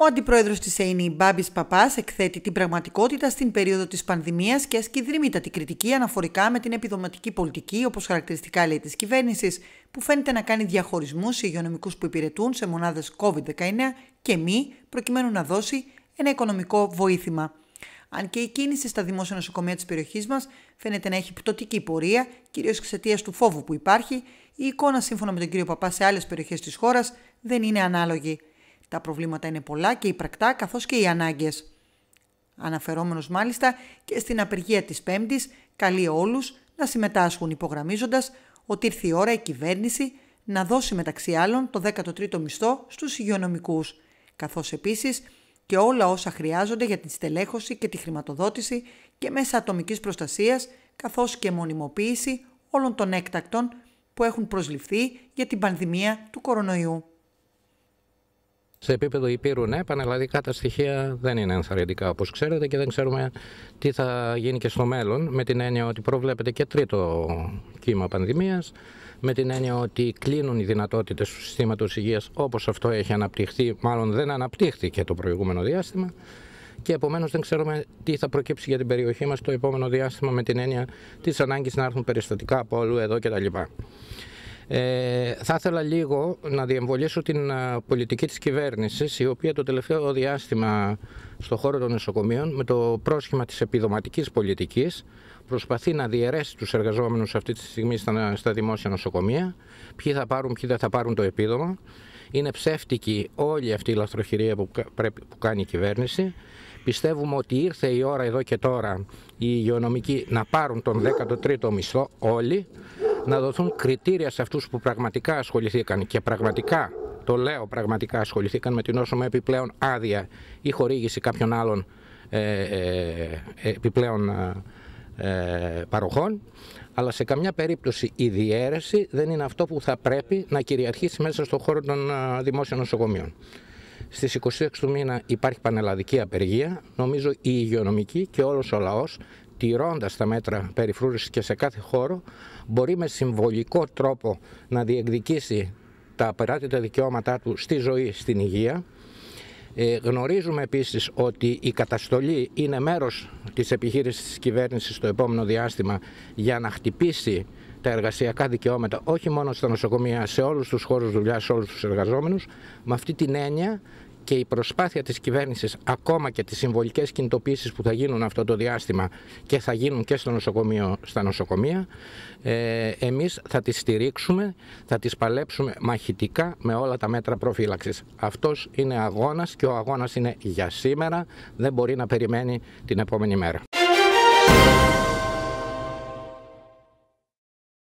Ο αντιπρόεδρος της ΕΕΝΗ, e, Μπάμπης Παπάς, εκθέτει την πραγματικότητα στην περίοδο της πανδημίας και ασκεί δρυμύτατη κριτική αναφορικά με την επιδοματική πολιτική, όπως χαρακτηριστικά λέει της κυβέρνησης, που φαίνεται να κάνει διαχωρισμούς σε υγειονομικούς που υπηρετούν σε μονάδες COVID-19 και μη, προκειμένου να δώσει ένα οικονομικό βοήθημα. Αν και η κίνηση στα δημόσια νοσοκομεία της περιοχής μας φαίνεται να έχει πτωτική πορεία, κυρίως εξαιτίας του φόβου που υπάρχει, η εικόνα σύμφωνα με τον κύριο Παπά σε άλλες περιοχές της χώρας δεν είναι ανάλογη. Τα προβλήματα είναι πολλά και οι πρακτά καθώς και οι ανάγκες. Αναφερόμενος μάλιστα και στην απεργία της Πέμπτης, καλεί όλους να συμμετάσχουν υπογραμμίζοντας ότι ήρθε η ώρα η κυβέρνηση να δώσει μεταξύ άλλων το 13ο μισθό στους υγειονομικούς, καθώς επίσης και όλα όσα χρειάζονται για την στελέχωση και τη χρηματοδότηση και μέσα ατομικής προστασίας, καθώς και μονιμοποίηση όλων των έκτακτων που έχουν προσληφθεί για την πανδημία του κορονοϊού σε επίπεδο υπήρου, ναι, πανελλαδικά τα στοιχεία δεν είναι ενθαρρυντικά όπως ξέρετε και δεν ξέρουμε τι θα γίνει και στο μέλλον με την έννοια ότι προβλέπεται και τρίτο κύμα πανδημίας, με την έννοια ότι κλείνουν οι δυνατότητες του συστήματος Υγείας, όπως αυτό έχει αναπτυχθεί, μάλλον δεν αναπτύχθηκε το προηγούμενο διάστημα και επομένως δεν ξέρουμε τι θα προκύψει για την περιοχή μας το επόμενο διάστημα με την έννοια της ανάγκης να έρθουν περιστατικά από όλου εδώ κτλ. Ε, θα ήθελα λίγο να διεμβολήσω την ε, πολιτική της κυβέρνησης η οποία το τελευταίο διάστημα στο χώρο των νοσοκομείων με το πρόσχημα της επιδοματικής πολιτικής προσπαθεί να διαιρέσει τους εργαζόμενους αυτή τη στιγμή στα, στα δημόσια νοσοκομεία ποιοι θα πάρουν, ποιοι δεν θα πάρουν το επίδομα είναι ψεύτικη όλη αυτή η λαθροχειρία που, που κάνει η κυβέρνηση Πιστεύουμε ότι ήρθε η ώρα εδώ και τώρα οι υγειονομικοί να πάρουν τον 13ο μισθό όλοι να δοθούν κριτήρια σε αυτούς που πραγματικά ασχοληθήκαν και πραγματικά, το λέω πραγματικά ασχοληθήκαν με την όσο με επιπλέον άδεια ή χορήγηση κάποιων άλλων ε, ε, ε επιπλέον ε, παροχών, αλλά σε καμιά περίπτωση η διαίρεση δεν είναι αυτό που θα πρέπει να κυριαρχήσει μέσα στον χώρο των δημόσιων νοσοκομείων. Στις 26 του μήνα υπάρχει πανελλαδική απεργία. Νομίζω η υγειονομική και όλος ο λαός τηρώντας τα μέτρα περιφρούρησης και σε κάθε χώρο, μπορεί με συμβολικό τρόπο να διεκδικήσει τα απεράτητα δικαιώματά του στη ζωή, στην υγεία. Ε, γνωρίζουμε επίσης ότι η καταστολή είναι μέρος της επιχείρησης της κυβέρνησης στο επόμενο διάστημα για να χτυπήσει τα εργασιακά δικαιώματα όχι μόνο στα νοσοκομεία, σε όλους τους χώρους δουλειάς, σε όλους τους εργαζόμενους, με αυτή την έννοια και η προσπάθεια της κυβέρνησης ακόμα και τις συμβολικές κινητοποίησεις που θα γίνουν αυτό το διάστημα και θα γίνουν και στο νοσοκομείο, στα νοσοκομεία ε, εμείς θα τις στηρίξουμε, θα τις παλέψουμε μαχητικά με όλα τα μέτρα προφύλαξης. Αυτός είναι αγώνας και ο αγώνας είναι για σήμερα, δεν μπορεί να περιμένει την επόμενη μέρα.